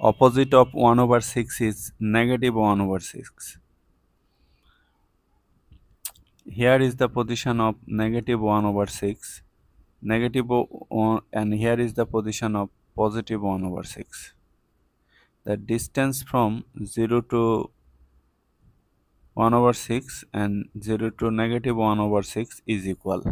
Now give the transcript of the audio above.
opposite of 1 over 6 is negative 1 over 6 here is the position of negative 1 over 6 negative one, and here is the position of positive 1 over 6 the distance from 0 to 1 over 6 and 0 to negative 1 over 6 is equal